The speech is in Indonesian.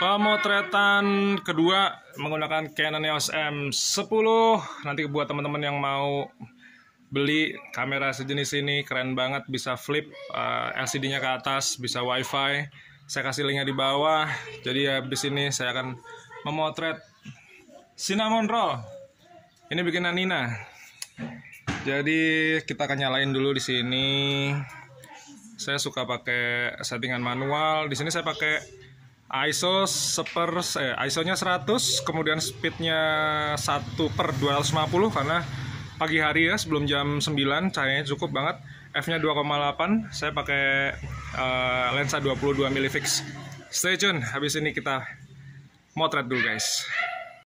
Pemotretan kedua menggunakan Canon EOS M10. Nanti buat teman-teman yang mau beli kamera sejenis ini keren banget bisa flip uh, eh, LCD-nya ke atas, bisa WiFi. Saya kasih linknya di bawah. Jadi ya di sini saya akan memotret cinnamon roll. Ini bikinan Nina. Jadi kita akan nyalain dulu di sini. Saya suka pakai settingan manual. Di sini saya pakai ISO seper eh, ISO-nya 100 kemudian speednya 1 per 250 karena pagi hari ya sebelum jam 9 cahayanya cukup banget F-nya 2,8 saya pakai uh, lensa 22 mm fix stay tune habis ini kita motret dulu guys